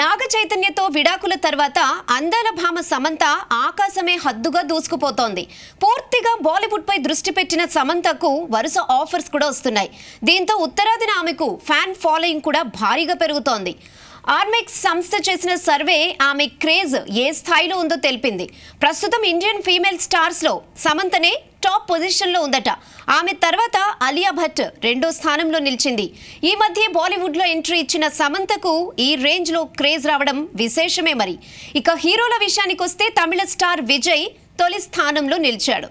నాగ చైతన్యతో విడాకుల తర్వాత అందాల భామ సమంత ఆకాశమే హద్దుగా దూసుకుపోతోంది పూర్తిగా బాలీవుడ్ పై దృష్టి పెట్టిన సమంతకు వరుస ఆఫర్స్ కూడా వస్తున్నాయి దీంతో ఉత్తరాదిన ఆమెకు ఫ్యాన్ ఫాలోయింగ్ కూడా భారీగా పెరుగుతోంది ఆర్మెక్స్ సంస్థ చేసిన సర్వే ఆమె క్రేజ్ ఏ స్థాయిలో ఉందో తెలిపింది ప్రస్తుతం ఇండియన్ ఫీమేల్ స్టార్స్లో సమంతనే టాప్ పొజిషన్లో ఉందట ఆమె తర్వాత అలియా భట్ రెండో స్థానంలో నిలిచింది ఈ మధ్య బాలీవుడ్లో ఎంట్రీ ఇచ్చిన సమంతకు ఈ రేంజ్లో క్రేజ్ రావడం విశేషమే మరి ఇక హీరోల విషయానికి వస్తే తమిళ స్టార్ విజయ్ తొలి స్థానంలో నిలిచాడు